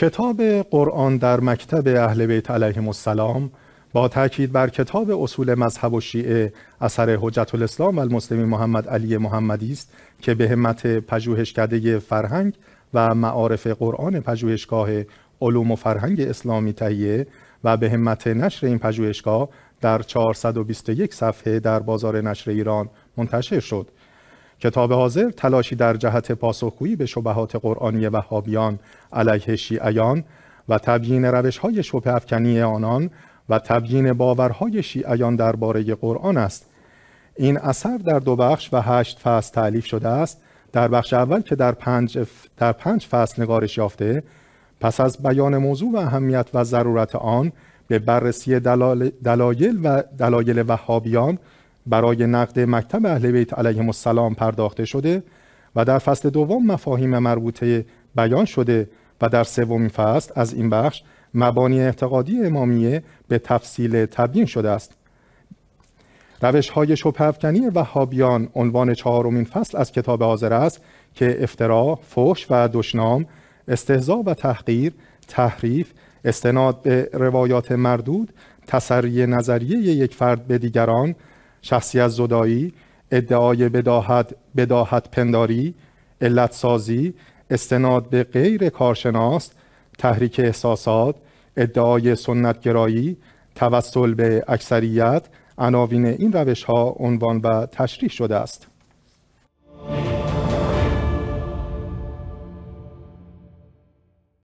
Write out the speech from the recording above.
کتاب قرآن در مکتب اهل بیت علیهم السلام با تاکید بر کتاب اصول مذهب و شیعه اثر حجت الاسلام و محمد علی محمدی است که به همت پژوهشکده فرهنگ و معارف قرآن پژوهشگاه علوم و فرهنگ اسلامی تهیه و به همت نشر این پژوهشگاه در 421 صفحه در بازار نشر ایران منتشر شد کتاب حاضر تلاشی در جهت پاسخگویی به شبهات قرآنی وهابیان علیه شیعیان و تبیین روش های شبه افکنی آنان و تبیین باورهای شیعیان درباره قرآن است این اثر در دو بخش و هشت فصل تعلیف شده است در بخش اول که در پنج, در پنج فصل نگارش یافته پس از بیان موضوع و اهمیت و ضرورت آن به بررسی دلایل و دلایل وهابیان برای نقد مکتب اهل بیت علیهم السلام پرداخته شده و در فصل دوم مفاهیم مربوطه بیان شده و در سومین فصل از این بخش مبانی اعتقادی امامیه به تفصیل تبیین شده است روش های و وهابیان عنوان چهارمین فصل از کتاب حاضر است که افترا، فوش و دشنام، استهزا و تحقیر، تحریف، استناد به روایات مردود، تسری نظریه یک فرد به دیگران، شخصیت زدایی، ادعای بداهت, بداهت پنداری، علت سازی، استناد به غیر کارشناس، تحریک احساسات، ادعای سنتگرایی، توسل به اکثریت، عناوین این روش ها عنوان و تشریح شده است.